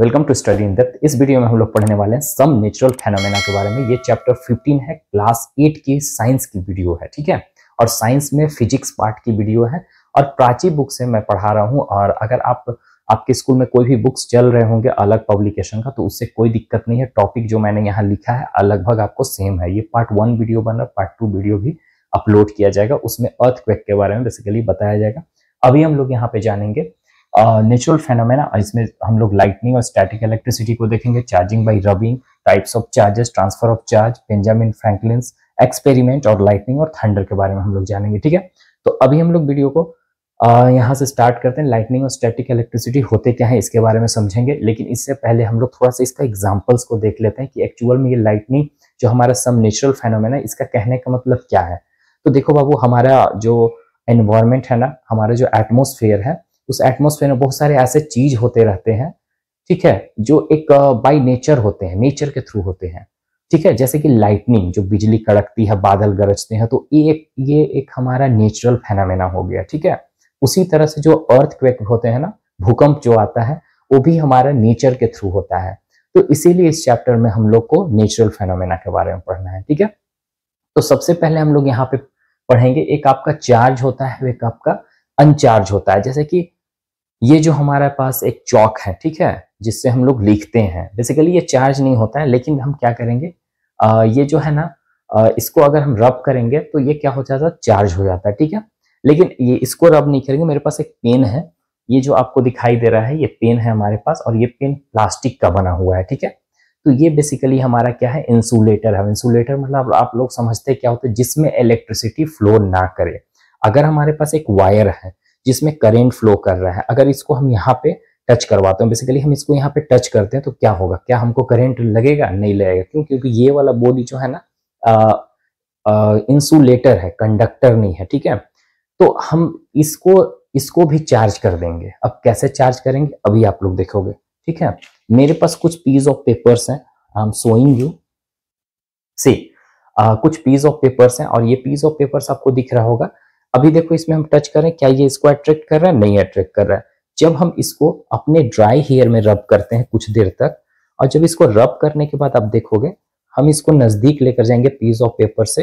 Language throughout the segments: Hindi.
welcome to study in depth इस वीडियो में हम लोग पढ़ने वाले हैं सम नेचुरल फेनोमेना के बारे में ये चैप्टर 15 है क्लास 8 की साइंस की वीडियो है ठीक है और साइंस में फिजिक्स पार्ट की वीडियो है और प्राची बुक से मैं पढ़ा रहा हूँ और अगर आप आपके स्कूल में कोई भी बुक्स चल रहे होंगे अलग पब्लिकेशन का तो उससे कोई दिक्कत नहीं है टॉपिक जो मैंने यहाँ लिखा है लगभग आपको सेम है ये पार्ट वन वीडियो बन रहा पार्ट टू वीडियो भी अपलोड किया जाएगा उसमें अर्थ के बारे में बेसिकली बताया जाएगा अभी हम लोग यहाँ पे जानेंगे नेचुरल फेनोमेना इसमें हम लोग लाइटनिंग और स्टैटिक इलेक्ट्रिसिटी को देखेंगे charging by rubbing types of charges transfer of charge Benjamin Franklin experiment और लाइटनिंग और थंडर के बारे में हम लोग जानेंगे ठीक है तो अभी हम लोग वीडियो को आ, यहाँ से स्टार्ट करते हैं लाइटनिंग और स्टैटिक इलेक्ट्रिसिटी होते क्या है इसके बारे में समझेंगे लेकिन इससे पहले हम लोग थोड़ा सा इसका एग्जाम्पल्स को देख लेते हैं कि एक्चुअल में ये लाइटनिंग जो हमारा सब नेचुरल फेनोमेना है इसका कहने का मतलब क्या है तो देखो बाबू हमारा जो एनवायरमेंट है ना हमारा जो एटमोसफेयर है उस एटमोसफेयर में बहुत सारे ऐसे चीज होते रहते हैं ठीक है जो एक बाई नेचर होते हैं नेचर के थ्रू होते हैं ठीक है जैसे कि लाइटनिंग जो बिजली कड़कती है बादल गरजते हैं तो ये एक ये एक हमारा नेचुरल फेनामेना हो गया ठीक है उसी तरह से जो अर्थ क्वेक होते हैं ना भूकंप जो आता है वो भी हमारा नेचर के थ्रू होता है तो इसीलिए इस चैप्टर में हम लोग को नेचुरल फेनोमेना के बारे में पढ़ना है ठीक है तो सबसे पहले हम लोग यहाँ पे पढ़ेंगे एक आपका चार्ज होता है एक आपका अनचार्ज होता है जैसे कि ये जो हमारे पास एक चौक है ठीक है जिससे हम लोग लिखते हैं बेसिकली ये चार्ज नहीं होता है लेकिन हम क्या करेंगे आ, ये जो है ना आ, इसको अगर हम रब करेंगे तो ये क्या हो जाता है चार्ज हो जाता है ठीक है लेकिन ये इसको रब नहीं करेंगे मेरे पास एक पेन है ये जो आपको दिखाई दे रहा है ये पेन है हमारे पास और ये पेन प्लास्टिक का बना हुआ है ठीक है तो ये बेसिकली हमारा क्या है इंसुलेटर है इंसुलेटर मतलब आप लोग समझते क्या होते हैं जिसमें इलेक्ट्रिसिटी फ्लो ना करे अगर हमारे पास एक वायर है जिसमें करेंट फ्लो कर रहा है अगर इसको हम यहाँ पे टच करवाते हैं बेसिकली हम इसको यहाँ पे टच करते हैं तो क्या होगा क्या हमको करेंट लगेगा नहीं लगेगा क्यों क्योंकि ये वाला बॉडी जो है ना इंसुलेटर है कंडक्टर नहीं है ठीक है तो हम इसको इसको भी चार्ज कर देंगे अब कैसे चार्ज करेंगे अभी आप लोग देखोगे ठीक है मेरे पास कुछ पीस ऑफ पेपर्स हैं I am showing you see कुछ पीस ऑफ पेपर्स हैं और ये पीस ऑफ पेपर्स आपको दिख रहा होगा अभी देखो इसमें हम टच करें क्या ये इसको अट्रैक्ट कर रहा है नहीं अट्रैक्ट कर रहा है जब हम इसको अपने ड्राई हेयर में रब करते हैं कुछ देर तक और जब इसको रब करने के बाद आप देखोगे हम इसको नजदीक लेकर जाएंगे पीस ऑफ पेपर से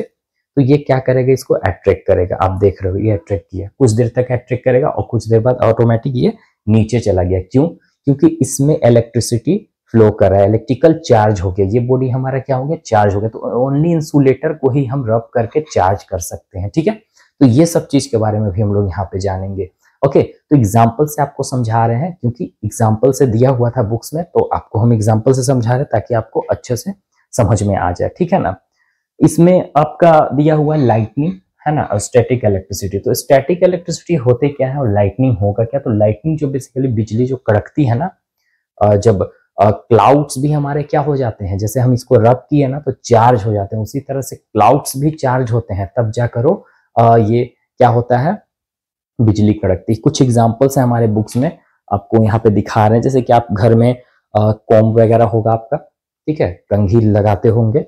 तो ये क्या करेगा इसको अट्रैक्ट करेगा आप देख रहे हो ये अट्रैक्ट किया कुछ देर तक अट्रैक्ट करेगा और कुछ देर बाद ऑटोमेटिक ये नीचे चला गया क्यों क्योंकि इसमें इलेक्ट्रिसिटी फ्लो कर रहा है इलेक्ट्रिकल चार्ज हो गया ये बॉडी हमारा क्या हो गया चार्ज हो गया तो ओनली इंसुलेटर को ही हम रब करके चार्ज कर सकते हैं ठीक है तो ये सब चीज के बारे में भी हम लोग यहाँ पे जानेंगे ओके तो एग्जाम्पल से आपको समझा रहे हैं क्योंकि एग्जाम्पल से दिया हुआ था बुक्स में तो आपको हम एग्जाम्पल से समझा रहे हैं ताकि आपको अच्छे से समझ में आ जाए ठीक है ना इसमें आपका दिया हुआ लाइटनिंग है ना और स्टैटिक इलेक्ट्रिसिटी तो स्टैटिक इलेक्ट्रिसिटी होते क्या है और लाइटनिंग होगा क्या तो लाइटनिंग जो बेसिकली बिजली जो कड़कती है ना जब क्लाउड्स भी हमारे क्या हो जाते हैं जैसे हम इसको रब किए ना तो चार्ज हो जाते हैं उसी तरह से क्लाउड्स भी चार्ज होते हैं तब जा करो ये क्या होता है बिजली कड़कती कुछ एग्जाम्पल्स हैं हमारे बुक्स में आपको यहाँ पे दिखा रहे हैं जैसे कि आप घर में कॉम वगैरह होगा आपका ठीक है कंघी लगाते होंगे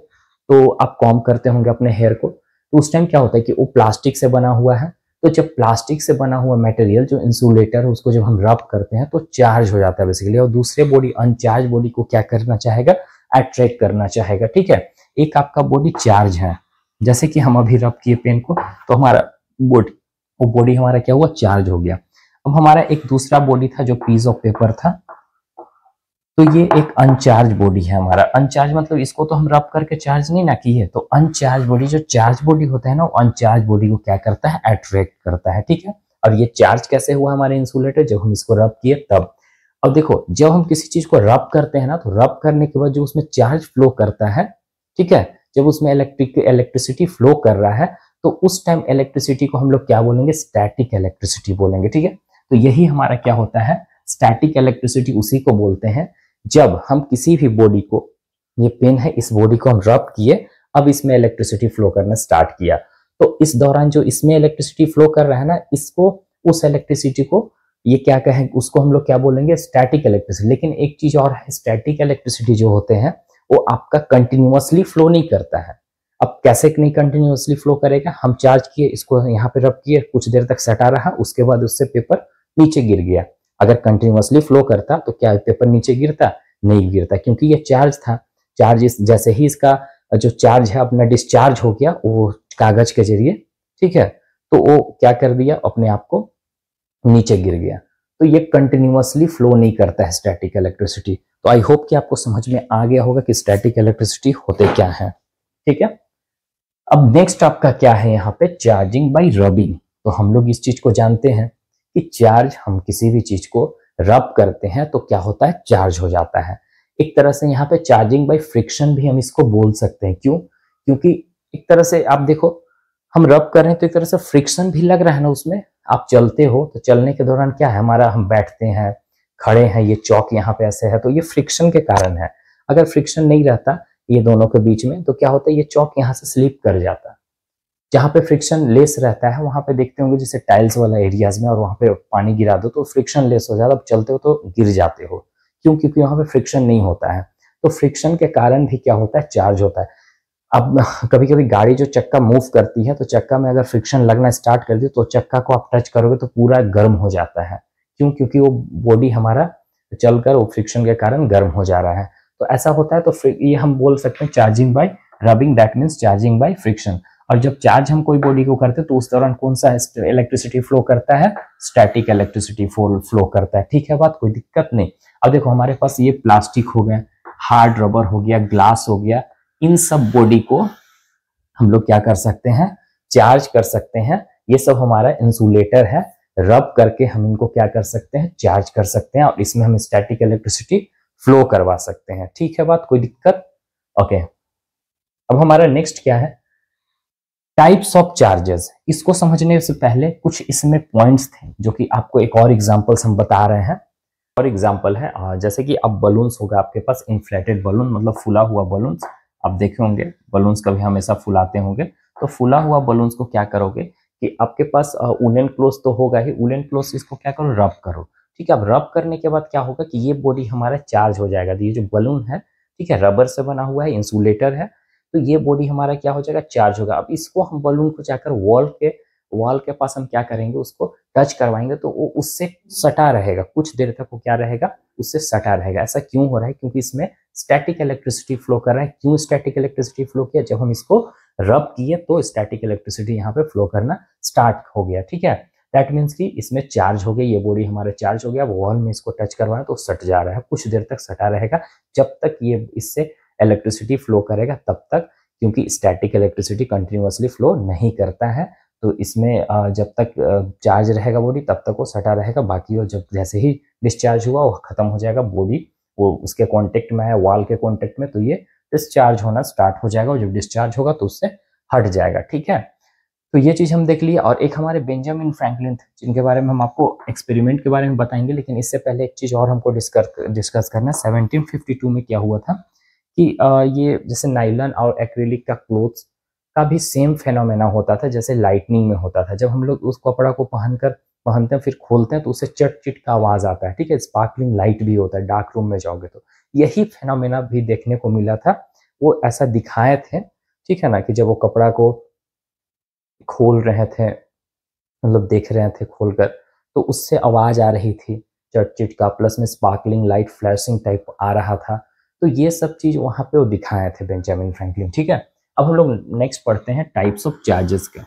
तो आप कॉम करते होंगे अपने हेयर को तो उस टाइम क्या होता है कि वो प्लास्टिक से बना हुआ है तो जब प्लास्टिक से बना हुआ मटेरियल जो इंसुलेटर है उसको जब हम रब करते हैं तो चार्ज हो जाता है बेसिकली और दूसरे बॉडी अनचार्ज बॉडी को क्या करना चाहेगा अट्रैक्ट करना चाहेगा ठीक है एक आपका बॉडी चार्ज है जैसे कि हम अभी रब किए पेन को तो हमारा बॉडी वो बॉडी हमारा क्या हुआ चार्ज हो गया अब हमारा एक दूसरा बॉडी था जो पीस ऑफ पेपर था तो ये एक अनचार्ज बॉडी है हमारा अनचार्ज मतलब इसको तो हम रब करके चार्ज नहीं ना किए तो अनचार्ज बॉडी जो चार्ज बॉडी होता है ना वो अनचार्ज बॉडी को क्या करता है अट्रैक्ट करता है ठीक है और ये चार्ज कैसे हुआ हमारे इंसुलेटर जब हम इसको रब किए तब अब देखो जब हम किसी चीज को रब करते हैं ना तो रब करने के बाद जो उसमें चार्ज फ्लो करता है ठीक है जब उसमें इलेक्ट्रिक इलेक्ट्रिसिटी फ्लो कर रहा है तो उस टाइम इलेक्ट्रिसिटी को हम लोग क्या बोलेंगे स्टैटिक इलेक्ट्रिसिटी बोलेंगे ठीक है तो यही हमारा क्या होता है स्टैटिक इलेक्ट्रिसिटी उसी को बोलते हैं जब हम किसी भी बॉडी को ये पेन है इस बॉडी को हम रब किए अब इसमें इलेक्ट्रिसिटी फ्लो करना स्टार्ट किया तो इस दौरान जो इसमें इलेक्ट्रिसिटी फ्लो कर रहा है ना इसको उस इलेक्ट्रिसिटी को ये क्या कहें उसको हम लोग क्या बोलेंगे स्टैटिक इलेक्ट्रिसिटी लेकिन एक चीज और है स्टैटिक इलेक्ट्रिसिटी जो होते हैं वो आपका कंटिन्यूसली फ्लो नहीं करता है अब कैसे नहीं कंटिन्यूसली फ्लो करेगा हम चार्ज किए इसको यहाँ पे रब किए कुछ देर तक सटा रहा उसके बाद उससे पेपर नीचे गिर गया अगर कंटिन्यूसली फ्लो करता तो क्या पेपर नीचे गिरता नहीं गिरता क्योंकि ये चार्ज था चार्ज इस जैसे ही इसका जो चार्ज है अपना डिस्चार्ज हो गया वो कागज के जरिए ठीक है तो वो क्या कर दिया अपने आप को नीचे गिर गया तो ये कंटिन्यूसली फ्लो नहीं करता है स्टैटिक इलेक्ट्रिसिटी तो आई होप कि आपको समझ में आ गया होगा कि स्टैटिक इलेक्ट्रिसिटी होते क्या है ठीक है अब नेक्स्ट आपका क्या है यहाँ पे चार्जिंग बाई रबिंग तो हम लोग इस चीज को जानते हैं कि चार्ज हम किसी भी चीज को रब करते हैं तो क्या होता है चार्ज हो जाता है एक तरह से यहाँ पे चार्जिंग बाई फ्रिक्शन भी हम इसको बोल सकते हैं क्यों क्योंकि एक तरह से आप देखो हम रब कर रहे हैं तो एक तरह से फ्रिक्शन भी लग रहा है ना उसमें आप चलते हो तो चलने के दौरान क्या है हमारा हम बैठते हैं खड़े हैं ये चौक यहाँ पे ऐसे है तो ये फ्रिक्शन के कारण है अगर फ्रिक्शन नहीं रहता ये दोनों के बीच में तो क्या होता है ये चौक यहाँ से स्लिप कर जाता जहाँ पे फ्रिक्शन लेस रहता है वहां पे देखते होंगे जैसे टाइल्स वाला एरियाज में और वहां पे पानी गिरा दो तो फ्रिक्शन लेस हो जाता अब चलते हो तो गिर जाते हो क्यों क्योंकि वहाँ पे फ्रिक्शन नहीं होता है तो फ्रिक्शन के कारण भी क्या होता है चार्ज होता है अब कभी कभी गाड़ी जो चक्का मूव करती है तो चक्का में अगर फ्रिक्शन लगना स्टार्ट कर दी तो चक्का को आप टच करोगे तो पूरा गर्म हो जाता है क्यों क्योंकि वो बॉडी हमारा चलकर वो फ्रिक्शन के कारण गर्म हो जा रहा है तो ऐसा होता है तो ये हम बोल सकते हैं charging by rubbing that means charging by friction और जब चार्ज हम कोई बॉडी को करते हैं तो उस दौरान कौन सा इलेक्ट्रिसिटी फ्लो करता है स्टैटिक इलेक्ट्रिसिटी फ्लो करता है ठीक है बात कोई दिक्कत नहीं अब देखो हमारे पास ये प्लास्टिक हो गया हार्ड रबर हो गया ग्लास हो गया इन सब बॉडी को हम लोग क्या कर सकते हैं चार्ज कर सकते हैं ये सब हमारा इंसुलेटर है रब करके हम इनको क्या कर सकते हैं चार्ज कर सकते हैं और इसमें हम स्टैटिक इलेक्ट्रिसिटी फ्लो करवा सकते हैं ठीक है बात कोई दिक्कत ओके अब हमारा नेक्स्ट क्या है टाइप्स ऑफ चार्जेस इसको समझने से पहले कुछ इसमें पॉइंट्स थे जो कि आपको एक और एग्जांपल्स हम बता रहे हैं और एग्जांपल है जैसे कि अब बलून्स होगा आपके पास इन्फ्लेटेड बलून मतलब फुला हुआ बलून्स आप देखे होंगे बलून्स कभी हमेशा फुलाते होंगे तो फुला हुआ बलून्स को क्या करोगे कि आपके पास उलन क्लोज तो होगा ही उलन क्लोज इसको क्या करो रब करो ठीक है अब रब करने के बाद क्या होगा कि ये बॉडी हमारा चार्ज हो जाएगा तो ये जो बलून है ठीक है रबर से बना हुआ है इंसुलेटर है तो ये बॉडी हमारा क्या हो जाएगा चार्ज होगा अब इसको हम बलून को जाकर वॉल के वॉल के पास हम क्या करेंगे उसको टच करवाएंगे तो वो उससे सटा रहेगा कुछ देर तक वो क्या रहेगा उससे सटा रहेगा ऐसा क्यों हो रहा है क्योंकि इसमें स्टैटिक इलेक्ट्रिसिटी फ्लो कर रहा है क्यों स्टैटिक इलेक्ट्रिसिटी फ्लो किया जब हम इसको रब किए तो स्टैटिक इलेक्ट्रिसिटी यहाँ पे फ्लो करना स्टार्ट हो गया ठीक है दैट मीन्स कि इसमें चार्ज हो गया ये बॉडी हमारा चार्ज हो गया वॉल में इसको टच करवाना तो सट जा रहा है कुछ देर तक सटा रहेगा जब तक ये इससे इलेक्ट्रिसिटी फ्लो करेगा तब तक क्योंकि स्टैटिक इलेक्ट्रिसिटी कंटिन्यूसली फ्लो नहीं करता है तो इसमें जब तक चार्ज रहेगा बॉडी तब तक वो सटा रहेगा बाकी वो जब जैसे ही डिस्चार्ज हुआ वो ख़त्म हो जाएगा बॉडी वो उसके कॉन्टेक्ट में है वाल के कॉन्टेक्ट में तो ये डिस्चार्ज होना स्टार्ट हो जाएगा और जब डिस्चार्ज होगा तो उससे हट जाएगा ठीक है तो ये चीज़ हम देख लिए और एक हमारे बेंजामिन फ्रैंकलिन जिनके बारे में हम आपको एक्सपेरिमेंट के बारे में बताएंगे लेकिन इससे पहले एक चीज़ और हमको डिस्कस डिस्कस करना फिफ्टी टू में क्या हुआ था कि ये जैसे नाइलन और एक्रेलिक का क्लोथ्स का भी सेम फेनोमेना होता था जैसे लाइटनिंग में होता था जब हम लोग उस कपड़ा को पहनकर पहनते हैं फिर खोलते हैं तो उससे चट चिट का आवाज़ आता है ठीक है स्पार्कलिंग लाइट भी होता है डार्क रूम में जाओगे तो यही फेनोमेना भी देखने को मिला था वो ऐसा दिखाए थे ठीक है ना कि जब वो कपड़ा को खोल रहे थे मतलब देख रहे थे खोल कर तो उससे आवाज़ आ रही थी चट चिट का प्लस में स्पार्कलिंग लाइट फ्लैशिंग टाइप आ रहा था तो ये सब चीज़ वहां पे वो दिखाए थे बेंजामिन फ्रैंकलिन ठीक है अब हम लोग नेक्स्ट पढ़ते हैं टाइप्स ऑफ चार्जेस के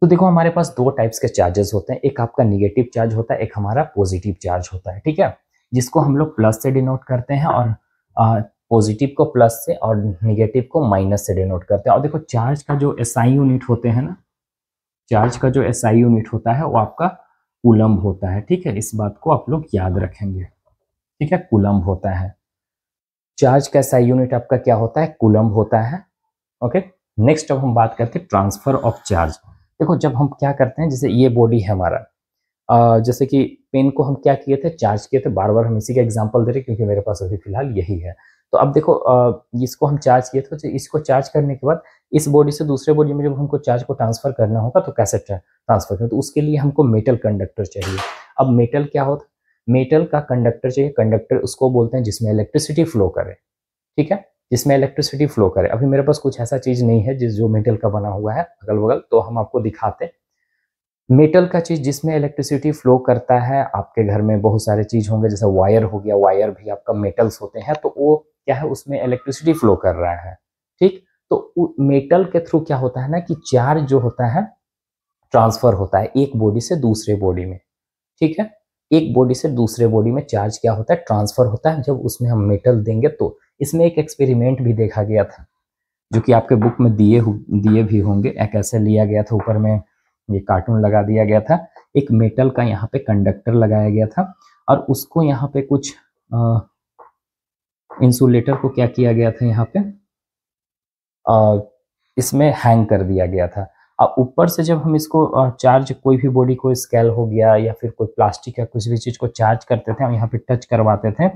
तो देखो हमारे पास दो टाइप्स के चार्जेस होते हैं एक आपका निगेटिव चार्ज होता है एक हमारा पॉजिटिव चार्ज होता है ठीक है जिसको हम लोग प्लस से डिनोट करते हैं और पॉजिटिव को प्लस से और निगेटिव को माइनस से डिनोट करते हैं और देखो चार्ज का जो एस आई यूनिट होते हैं ना चार्ज का जो एस आई यूनिट होता है वो आपका कुलम्ब होता है ठीक है इस बात को आप लोग याद रखेंगे ठीक है कुलम्ब होता है चार्ज का एस आई यूनिट आपका क्या होता है कुलम्ब होता है ओके नेक्स्ट अब हम बात करते हैं ट्रांसफर ऑफ चार्ज देखो जब हम क्या करते हैं जैसे ये बॉडी है हमारा आ, जैसे कि पेन को हम क्या किए थे चार्ज किए थे बार बार हम इसी का एग्जाम्पल दे रहे क्योंकि मेरे पास अभी फिलहाल यही है तो अब देखो आ, इसको हम चार्ज किए थे तो इसको चार्ज करने के बाद इस बॉडी से दूसरे बॉडी में जब हमको चार्ज को ट्रांसफर करना होगा तो कैसे ट्रांसफर करें तो उसके लिए हमको मेटल कंडक्टर चाहिए अब मेटल क्या होता मेटल का कंडक्टर चाहिए कंडक्टर उसको बोलते हैं जिसमें इलेक्ट्रिसिटी फ्लो करे ठीक है जिसमें इलेक्ट्रिसिटी फ्लो करे अभी मेरे पास कुछ ऐसा चीज़ नहीं है जिस जो मेटल का बना हुआ है अगल बगल तो हम आपको दिखाते हैं मेटल का चीज़ जिसमें इलेक्ट्रिसिटी फ्लो करता है आपके घर में बहुत सारे चीज़ होंगे जैसे वायर हो गया वायर भी आपका मेटल्स होते हैं तो वो क्या है उसमें इलेक्ट्रिसिटी फ्लो कर रहा है ठीक तो मेटल के थ्रू क्या होता है ना कि चार्ज जो होता है ट्रांसफ़र होता है एक बॉडी से दूसरे बॉडी में ठीक है एक बॉडी से दूसरे बॉडी में चार्ज क्या होता है ट्रांसफ़र होता है जब उसमें हम मेटल देंगे तो इसमें एक एक्सपेरिमेंट भी देखा गया था जो कि आपके बुक में दिए दिए भी होंगे एक ऐसे लिया गया था ऊपर में ये कार्टून लगा दिया गया था एक मेटल का यहाँ पे कंडक्टर लगाया गया था और उसको यहाँ पे कुछ इंसुलेटर को क्या किया गया था यहाँ पे आ, इसमें हैंग कर दिया गया था और ऊपर से जब हम इसको चार्ज कोई भी बॉडी को स्केल हो गया या फिर कोई प्लास्टिक या कुछ भी चीज़ को चार्ज करते थे हम यहाँ पे टच करवाते थे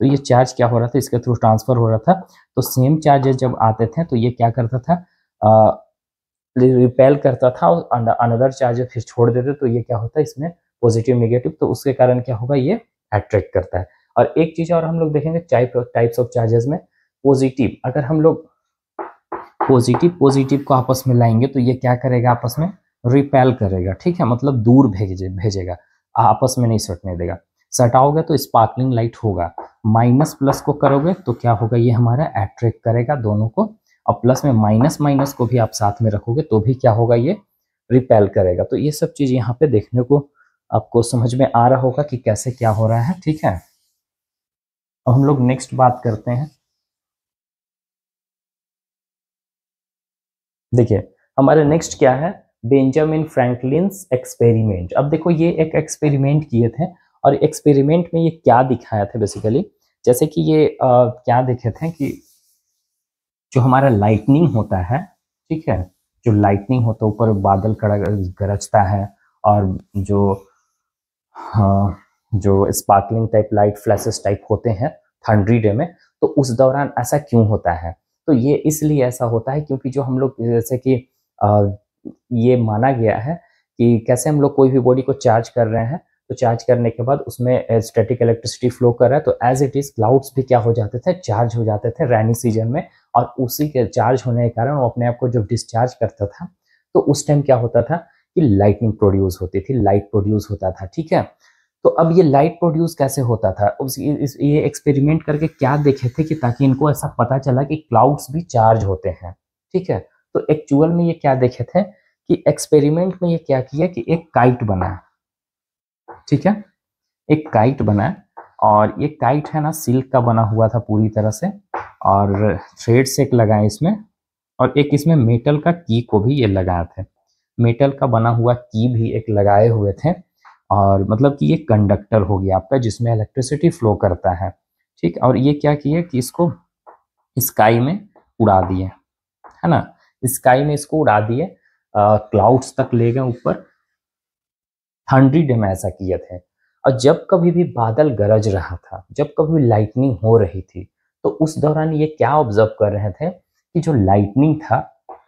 तो ये चार्ज क्या हो रहा था इसके थ्रू ट्रांसफर हो रहा था तो सेम चार्जेस जब आते थे तो ये क्या करता था रिपेल करता था और अनदर चार्जर फिर छोड़ देते तो ये क्या होता है इसमें पॉजिटिव निगेटिव तो उसके कारण क्या होगा ये अट्रैक्ट करता है और एक चीज और हम लोग देखेंगे टाइप टाइप्स ऑफ चार्जेस में पॉजिटिव अगर हम लोग पॉजिटिव पॉजिटिव को आपस में लाएंगे तो ये क्या करेगा आपस में रिपेल करेगा ठीक है मतलब दूर भेजे भेजेगा आपस में नहीं सटने देगा सटाओगे तो स्पार्कलिंग लाइट होगा माइनस प्लस को करोगे तो क्या होगा ये हमारा एट्रैक्ट करेगा दोनों को और प्लस में माइनस माइनस को भी आप साथ में रखोगे तो भी क्या होगा ये रिपेल करेगा तो ये सब चीज़ यहाँ पे देखने को आपको समझ में आ रहा होगा कि कैसे क्या हो रहा है ठीक है अब हम लोग नेक्स्ट बात करते हैं देखिए हमारे नेक्स्ट क्या है बेंजामिन फ्रैंकलिन एक्सपेरिमेंट अब देखो ये एक एक्सपेरिमेंट किए थे और एक्सपेरिमेंट में ये क्या दिखाया था बेसिकली जैसे कि ये आ, क्या देखे थे कि जो हमारा लाइटनिंग होता है ठीक है जो लाइटनिंग होता है ऊपर बादल कड़ा गरजता है और जो हाँ, जो sparkling type light flashes type होते हैं ठंडरी डे में तो उस दौरान ऐसा क्यों होता है तो ये इसलिए ऐसा होता है क्योंकि जो हम लोग जैसे कि आ, ये माना गया है कि कैसे हम लोग कोई भी बॉडी को चार्ज कर रहे हैं तो चार्ज करने के बाद उसमें स्टैटिक इलेक्ट्रिसिटी फ्लो कर रहा है तो एज इट इज क्लाउड्स भी क्या हो जाते थे चार्ज हो जाते थे रैनी सीजन में और उसी के चार्ज होने के कारण वो अपने आप को जब डिस्चार्ज करता था तो उस टाइम क्या होता था कि लाइटनिंग प्रोड्यूस होती थी लाइट प्रोड्यूस होता था ठीक है तो अब ये लाइट प्रोड्यूस कैसे होता था ये एक्सपेरिमेंट करके क्या देखे थे कि ताकि इनको ऐसा पता चला कि क्लाउड्स भी चार्ज होते हैं ठीक है तो एक्चुअल में ये क्या देखे थे कि एक्सपेरिमेंट में ये क्या किया कि एक काइट बना ठीक है एक काइट बना है और ये काइट है ना सिल्क का बना हुआ था पूरी तरह से और थ्रेड एक लगाए इसमें और एक इसमें मेटल का की को भी ये लगाए थे मेटल का बना हुआ की भी एक लगाए हुए थे और मतलब कि ये कंडक्टर हो गया आपका जिसमें इलेक्ट्रिसिटी फ्लो करता है ठीक और ये क्या किया कि इसको स्काई में उड़ा दिए है ना स्काई में इसको उड़ा दिए क्लाउड्स तक ले गए ऊपर हंड्रेड में ऐसा किए थे और जब कभी भी बादल गरज रहा था जब कभी लाइटनिंग हो रही थी तो उस दौरान ये क्या ऑब्जर्व कर रहे थे कि जो लाइटनिंग था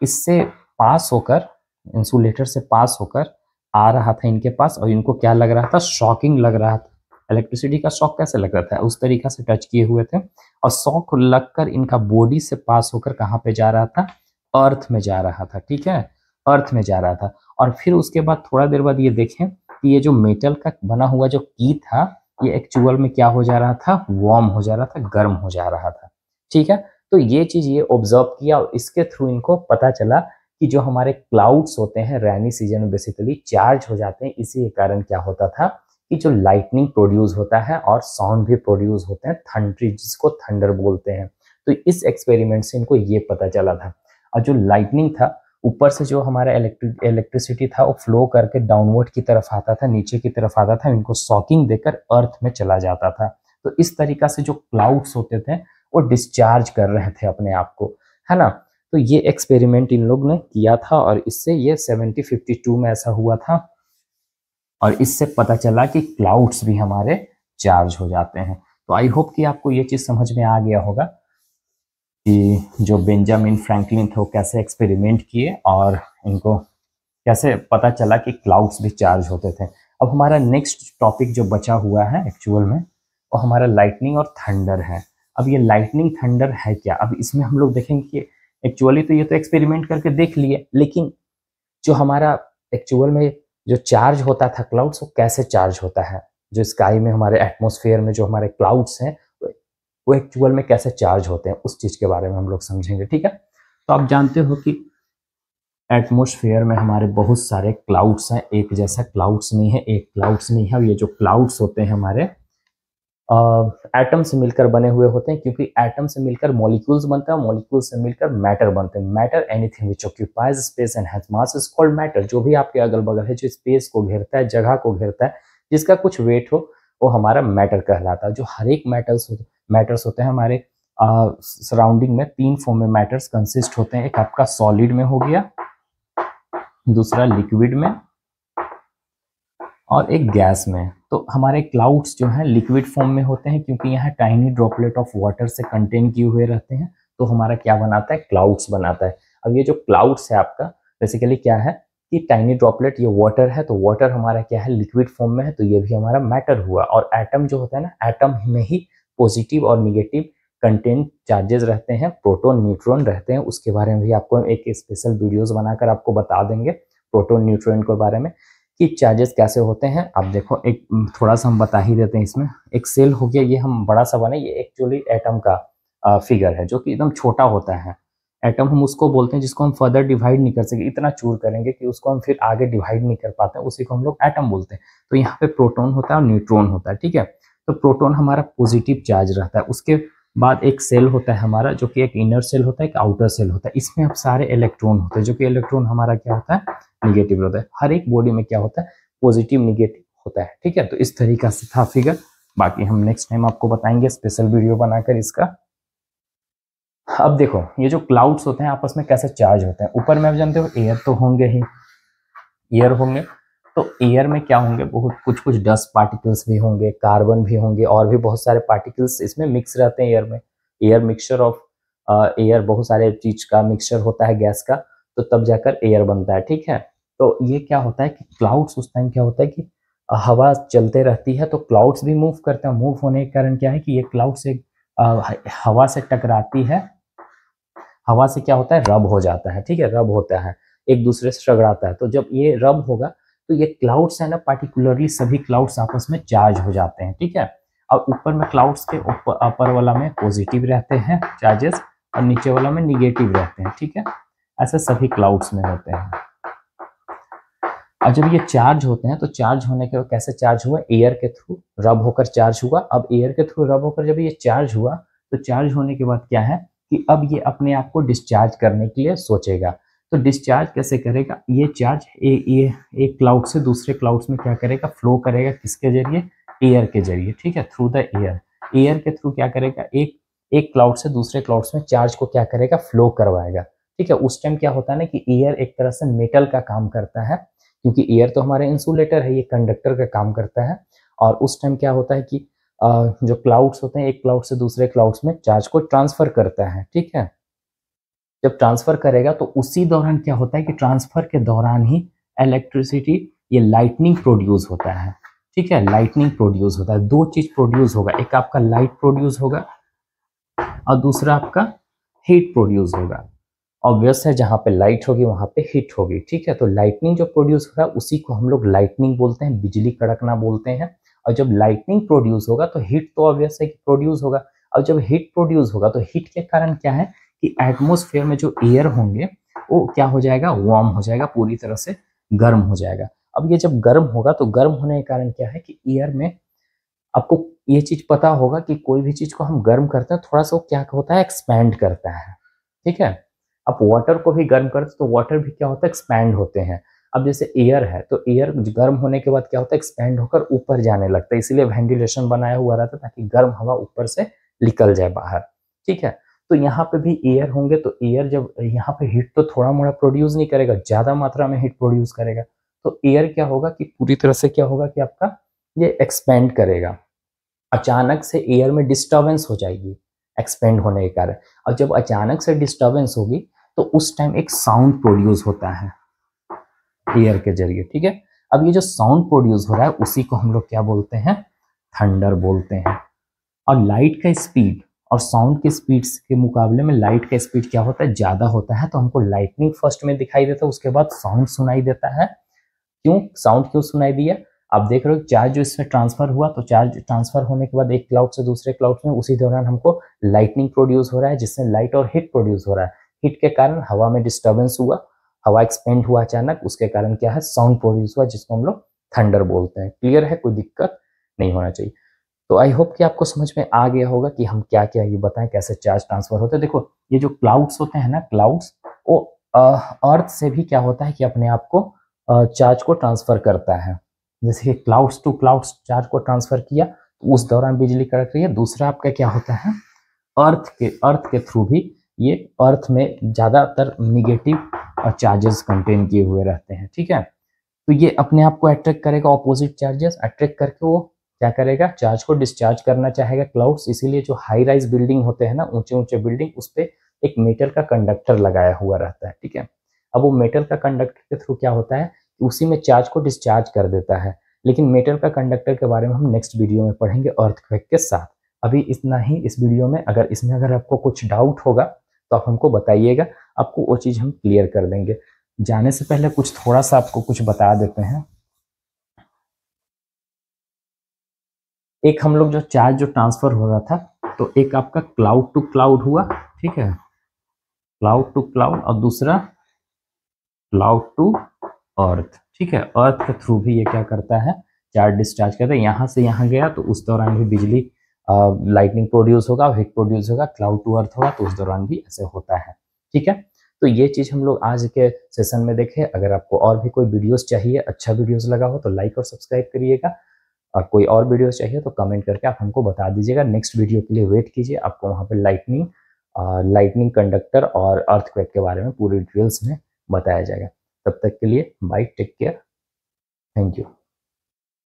इससे पास होकर इंसुलेटर से पास होकर आ रहा था इनके पास और इनको क्या लग रहा था शॉकिंग लग रहा था इलेक्ट्रिसिटी का शॉक कैसे लग रहा था उस तरीका से टच किए हुए थे और शॉक लगकर इनका बॉडी से पास होकर कहाँ पे जा रहा था अर्थ में जा रहा था ठीक है अर्थ में जा रहा था और फिर उसके बाद थोड़ा देर बाद ये देखें कि ये जो मेटल का बना हुआ जो की था ये एक्चुअल में क्या हो जा रहा था वार्म हो जा रहा था गर्म हो जा रहा था ठीक है तो ये चीज ये ऑब्जर्व किया और इसके थ्रू इनको पता चला कि जो हमारे क्लाउड्स होते हैं रेनी सीजन में बेसिकली चार्ज हो जाते हैं इसी के कारण क्या होता था कि जो लाइटनिंग प्रोड्यूस होता है और साउंड भी प्रोड्यूस होते हैं थंड्री जिसको थंडर बोलते हैं तो इस एक्सपेरिमेंट से इनको ये पता चला था और जो लाइटनिंग था ऊपर से जो हमारा इलेक्ट्रिक इलेक्ट्रिसिटी था वो फ्लो करके डाउनवर्ड की तरफ आता था नीचे की तरफ आता था इनको सॉकिंग देकर अर्थ में चला जाता था तो इस तरीका से जो क्लाउड्स होते थे वो डिस्चार्ज कर रहे थे अपने आप को है ना तो ये एक्सपेरिमेंट इन लोग ने किया था और इससे ये फिफ्टी टू में ऐसा हुआ था और इससे पता चला कि क्लाउड्स भी हमारे चार्ज हो जाते हैं तो आई होप कि आपको ये चीज़ समझ में आ गया होगा कि जो बेंजामिन फ्रैंकलिन थे वो कैसे एक्सपेरिमेंट किए और इनको कैसे पता चला कि क्लाउड्स भी चार्ज होते थे अब हमारा नेक्स्ट टॉपिक जो बचा हुआ है एक्चुअल में वो हमारा लाइटनिंग और थंडर है अब ये लाइटनिंग थंडर है क्या अब इसमें हम लोग देखेंगे कि एक्चुअली तो ये तो एक्सपेरिमेंट करके देख लिए लेकिन जो हमारा एक्चुअल में जो चार्ज होता था क्लाउड्स वो कैसे चार्ज होता है जो स्काई में हमारे एटमोसफेयर में जो हमारे क्लाउड्स हैं वो एक्चुअल में कैसे चार्ज होते हैं उस चीज़ के बारे में हम लोग समझेंगे ठीक है तो आप जानते हो कि एटमोसफेयर में हमारे बहुत सारे क्लाउड्स हैं एक जैसा क्लाउड्स नहीं है एक क्लाउड्स नहीं है ये जो क्लाउड्स होते हैं हमारे एटम से मिलकर बने हुए होते हैं क्योंकि एटम से मिलकर मॉलिक्यूल्स बनते हैं मॉलिक्यूल से मिलकर मैटर बनते हैं matter anything which occupies space and has mass is called matter जो भी आपके अगल बगल है जो स्पेस को घेरता है जगह को घेरता है जिसका कुछ वेट हो वो हमारा मैटर कहलाता है जो हर एक मैटर्स होते मैटर्स होते हैं हमारे सराउंडिंग में तीन फॉर्म में मैटर्स कंसिस्ट होते हैं एक आपका सॉलिड में हो गया दूसरा लिक्विड में और एक गैस में तो हमारे क्लाउड्स जो हैं लिक्विड फॉर्म में होते हैं क्योंकि यहाँ टाइनी ड्रॉपलेट ऑफ वाटर से कंटेन किए हुए रहते हैं तो हमारा क्या बनाता है क्लाउड्स बनाता है अब ये जो क्लाउड्स है आपका बेसिकली क्या है ये टाइनी ड्रॉपलेट ये वाटर है तो वाटर हमारा क्या है लिक्विड फॉर्म में है तो ये भी हमारा मैटर हुआ और एटम जो होता है ना एटम में ही पॉजिटिव और निगेटिव कंटेंट चार्जेस रहते हैं प्रोटोन न्यूट्रॉन रहते हैं उसके बारे में भी आपको एक स्पेशल वीडियोज बनाकर आपको बता देंगे प्रोटोन न्यूट्रॉन के बारे में कि चार्जेस कैसे होते हैं आप देखो एक थोड़ा सा हम बता ही देते हैं इसमें एक सेल हो गया ये हम बड़ा सा बने ये एक्चुअली एटम का फिगर है जो कि एकदम छोटा होता है एटम हम उसको बोलते हैं जिसको हम फर्दर डिवाइड नहीं कर सके इतना चूर करेंगे कि उसको हम फिर आगे डिवाइड नहीं कर पाते उसी को हम लोग एटम बोलते हैं तो यहाँ पे प्रोटोन होता है और न्यूट्रॉन होता है ठीक है तो प्रोटोन हमारा पॉजिटिव चार्ज रहता है उसके बाद एक सेल होता है हमारा जो कि एक इनर सेल होता है एक आउटर सेल होता है इसमें अब सारे इलेक्ट्रॉन होते हैं जो कि इलेक्ट्रॉन हमारा क्या होता है निगेटिव होता है हर एक बॉडी में क्या होता है पॉजिटिव निगेटिव होता है ठीक है तो इस तरीका से था फिगर बाकी हम नेक्स्ट टाइम आपको बताएंगे स्पेशल वीडियो बनाकर इसका अब देखो ये जो क्लाउड्स होते हैं आपस में कैसे चार्ज होते हैं ऊपर में आप जानते हो एयर तो होंगे ही एयर होंगे तो एयर में क्या होंगे बहुत कुछ कुछ डस्ट पार्टिकल्स भी होंगे कार्बन भी होंगे और भी बहुत सारे पार्टिकल्स इसमें मिक्स रहते हैं एयर में एयर मिक्सचर ऑफ एयर बहुत सारे चीज का मिक्सचर होता है गैस का तो तब जाकर एयर बनता है ठीक है तो ये क्या होता है कि क्लाउड्स उस टाइम क्या होता है कि हवा चलते रहती है तो क्लाउड्स भी मूव करते हैं मूव होने के कारण क्या है कि ये क्लाउड्स एक हवा से टकराती है हवा से क्या होता है रब हो जाता है ठीक है रब होता है एक दूसरे से रगड़ाता है तो जब ये रब होगा तो ये क्लाउड्स है ना पार्टिकुलरली सभी क्लाउड्स आपस में चार्ज हो जाते हैं ठीक है और ऊपर में क्लाउड्स के ऊपर अपर वाला में पॉजिटिव रहते हैं चार्जेस और नीचे वाला में निगेटिव रहते हैं ठीक है ऐसे सभी क्लाउड्स में होते हैं और जब ये चार्ज होते हैं तो चार्ज होने के बाद कैसे चार्ज हुआ एयर के थ्रू रब होकर चार्ज हुआ अब एयर के थ्रू रब होकर जब ये चार्ज हुआ तो चार्ज होने के बाद क्या है कि अब ये अपने आप को डिस्चार्ज करने के लिए सोचेगा तो डिस्चार्ज कैसे करेगा ये चार्ज ए, ये एक क्लाउड से दूसरे क्लाउड्स में क्या करेगा फ्लो करेगा किसके जरिए एयर के जरिए ठीक है थ्रू द एयर एयर के थ्रू क्या करेगा एक एक क्लाउड से दूसरे क्लाउड्स में चार्ज को क्या करेगा फ्लो करवाएगा ठीक है उस टाइम क्या होता है ना कि एयर एक तरह से मेटल का काम करता है क्योंकि एयर तो हमारे इंसुलेटर है ये कंडक्टर का काम करता है और उस टाइम क्या होता है कि जो क्लाउड्स होते हैं एक क्लाउड से दूसरे क्लाउड्स में चार्ज को ट्रांसफर करता है ठीक है जब ट्रांसफर करेगा तो उसी दौरान क्या होता है कि ट्रांसफर के दौरान ही इलेक्ट्रिसिटी ये लाइटनिंग प्रोड्यूस होता है ठीक है लाइटनिंग प्रोड्यूस होता है दो चीज प्रोड्यूस होगा एक आपका लाइट प्रोड्यूस होगा और दूसरा आपका हीट प्रोड्यूस होगा ऑब्वियस है जहाँ पे लाइट होगी वहां पे हीट होगी ठीक है तो लाइटनिंग जो प्रोड्यूस हो रहा है उसी को हम लोग लाइटनिंग बोलते हैं बिजली कड़कना बोलते हैं और जब लाइटनिंग प्रोड्यूस होगा तो हीट तो ऑब्वियस है कि प्रोड्यूस होगा और जब हीट प्रोड्यूस होगा तो हीट के कारण क्या है कि एटमोसफेयर में जो एयर होंगे वो क्या हो जाएगा वार्म हो जाएगा पूरी तरह से गर्म हो जाएगा अब ये जब गर्म होगा तो गर्म होने के कारण क्या है कि एयर में आपको ये चीज़ पता होगा कि कोई भी चीज़ को हम गर्म करते हैं थोड़ा सा वो क्या होता है एक्सपैंड करता है ठीक है आप वाटर को भी गर्म करते तो वाटर भी क्या होता है एक्सपैंड होते हैं अब जैसे एयर है तो एयर गर्म होने के बाद क्या होता है एक्सपेंड होकर ऊपर जाने लगता है इसीलिए वेंटिलेशन बनाया हुआ रहता है ताकि गर्म हवा ऊपर से निकल जाए बाहर ठीक है तो यहाँ पे भी एयर होंगे तो एयर जब यहाँ पे हीट तो थोड़ा मोड़ा प्रोड्यूस नहीं करेगा ज़्यादा मात्रा में हीट प्रोड्यूस करेगा तो एयर क्या होगा कि पूरी तरह से क्या होगा कि आपका ये एक्सपेंड करेगा अचानक से एयर में डिस्टर्बेंस हो जाएगी एक्सपेंड होने के कारण और जब अचानक से डिस्टर्बेंस होगी तो उस टाइम एक साउंड प्रोड्यूस होता है एयर के जरिए ठीक है अब ये जो साउंड प्रोड्यूस हो रहा है उसी को हम लोग क्या बोलते हैं थंडर बोलते हैं और लाइट का स्पीड और साउंड के स्पीड के मुकाबले में लाइट का स्पीड क्या होता है ज़्यादा होता है तो हमको लाइटनिंग फर्स्ट में दिखाई देता है उसके बाद साउंड सुनाई देता है क्यों साउंड क्यों सुनाई दिया आप देख रहे हो चार्ज जो इसमें ट्रांसफर हुआ तो चार्ज ट्रांसफर होने के बाद एक क्लाउड से दूसरे क्लाउड में उसी दौरान हमको लाइटनिंग प्रोड्यूस हो रहा है जिससे लाइट और हिट प्रोड्यूस हो रहा है हिट के कारण हवा में डिस्टर्बेंस हुआ हवा एक्सपेंड हुआ अचानक उसके कारण क्या है साउंड प्रोड्यूस हुआ जिसको हम लोग थंडर बोलते हैं क्लियर है कोई दिक्कत नहीं होना चाहिए तो आई होप कि आपको समझ में आ गया होगा कि हम क्या क्या ये बताएं कैसे चार्ज ट्रांसफर होता है देखो ये जो क्लाउड्स होते हैं ना क्लाउड्स वो अर्थ से भी क्या होता है कि अपने आप को चार्ज को ट्रांसफर करता है जैसे कि क्लाउड्स टू क्लाउड्स चार्ज को ट्रांसफर किया तो उस दौरान बिजली कड़क रही है दूसरा आपका क्या होता है अर्थ के अर्थ के थ्रू भी ये अर्थ में ज़्यादातर निगेटिव और चार्जेस कंटेन किए हुए रहते हैं ठीक है तो ये अपने आप को अट्रैक्ट करेगा ऑपोजिट चार्जेस अट्रैक्ट करके वो क्या करेगा चार्ज को डिस्चार्ज करना चाहेगा क्लाउड्स इसीलिए जो हाई राइज बिल्डिंग होते हैं ना ऊंचे ऊंचे बिल्डिंग उस पर एक मेटल का कंडक्टर लगाया हुआ रहता है ठीक है अब वो मेटल का कंडक्टर के थ्रू क्या होता है उसी में चार्ज को डिस्चार्ज कर देता है लेकिन मेटल का कंडक्टर के बारे में हम नेक्स्ट वीडियो में पढ़ेंगे अर्थक्वेक के साथ अभी इतना ही इस वीडियो में अगर इसमें अगर आपको कुछ डाउट होगा तो आप हमको बताइएगा आपको वो चीज़ हम क्लियर कर देंगे जाने से पहले कुछ थोड़ा सा आपको कुछ बता देते हैं एक हम लोग जो चार्ज जो ट्रांसफर हो रहा था तो एक आपका क्लाउड टू क्लाउड हुआ ठीक है क्लाउड टू क्लाउड और दूसरा क्लाउड टू अर्थ ठीक है अर्थ के थ्रू भी ये क्या करता है चार्ज डिस्चार्ज करता है यहां से यहां गया तो उस दौरान भी बिजली लाइटनिंग प्रोड्यूस होगा हिट प्रोड्यूस होगा क्लाउड टू अर्थ होगा तो उस दौरान भी ऐसे होता है ठीक है तो ये चीज़ हम लोग आज के सेशन में देखें अगर आपको और भी कोई वीडियोस चाहिए अच्छा वीडियोस लगा हो तो लाइक और सब्सक्राइब करिएगा और कोई और वीडियोस चाहिए तो कमेंट करके आप हमको बता दीजिएगा नेक्स्ट वीडियो के लिए वेट कीजिए आपको वहाँ पर लाइटनिंग लाइटनिंग कंडक्टर और अर्थक्वेक के बारे में पूरे डिटेल्स में बताया जाएगा तब तक के लिए bye take care thank you